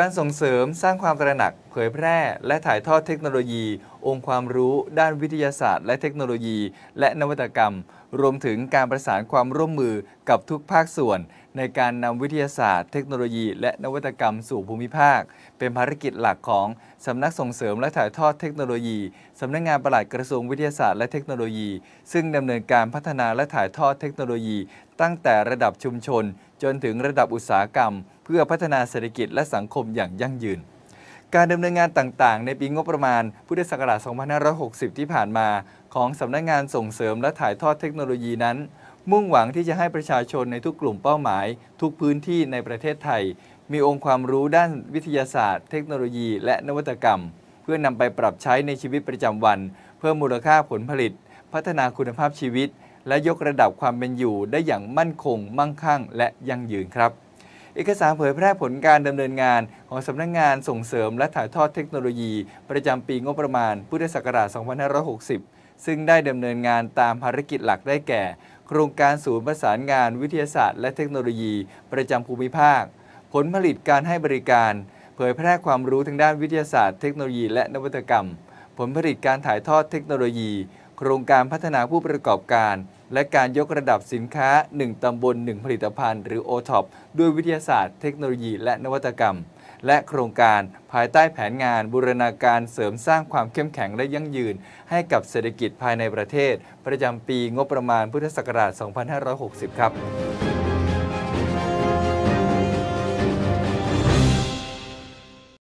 การส่งเสริมสร้างความตระหนักเผยแพร่ และถ่ายทอดเทคโนโลยี องค์ความรู้ด้านวิทยาศาสตร์ และเทคโนโลยี และนวัตกรรม รวมถึงการประสานความร่วมมือกับทุกภาคส่วน ในการนำวิทยาศาสตร์ เทคโนโลยีและนวัตกรรม สู่ภูมิภาค เป็นภารกิจหลักของ สำนักส่งเสริมและถ่ายทอดเทคโนโลยีสำนักงานปลัดกระทรวงวิทยาศาสตร์และเทคโนโลยี ซึ่งดำเนินการพัฒนาและถ่ายทอดเทคโนโลยี ตั้งแต่ระดับชุมชนจนถึงระดับอุตสาหกรรมเพื่อพัฒนาเศรษฐกิจและสังคมอย่างยั่งยืน การดำเนินงานต่างๆ ในปีงบประมาณพุทธศักราช 2560 ที่ผ่านมาของสำนักงงานส่งเสริมและถ่ายทอดเทคโนโลยีนั้น มุ่งหวังที่จะให้ประชาชนในทุกกลุ่มเป้าหมาย ทุกพื้นที่ในประเทศไทย มีองค์ความรู้ด้านวิทยาศาสตร์เทคโนโลยีและนวัตกรรม เพื่อนำไปปรับใช้ในชีวิตประจำวัน เพิ่มมูลค่าผลผลิต พัฒนาคุณภาพชีวิต และยกระดับความเป็นอยู่ ได้อย่างมั่นคง มั่งคั่ง และยั่งยืนครับเอกสารเผยแพร่ผลการดำเนินงานของสำนักงงานส่งเสริมและถ่ายทอดเทคโนโลยี ประจำปีงบประมาณ พุทธศักราช 2560 ซึ่งได้ดำเนินงานตามภารกิจหลักได้แก่ โครงการศูนย์ประสานงานวิทยาศาสตร์และเทคโนโลยี ประจำภูมิภาค ผลผลิตการให้บริการ เผยแพร่ความรู้ทางด้านวิทยาศาสตร์ เทคโนโลยีและนวัตกรรม ผลผลิตการถ่ายทอดเทคโนโลยี โครงการพัฒนาผู้ประกอบการและการยกระดับสินค้า 1 ตำบล 1 ผลิตภัณฑ์ หรือ o t o p ด้วยวิทยาศาสตร์เทคโนโลยีและนวัตกรรม และโครงการภายใต้แผนงานบูรณาการเสริมสร้างความเข้มแข็งและยั่งยืน ให้กับเศรษฐกิจภายในประเทศ ประจำปีงบประมาณพุทธศักราช 2560 ครับ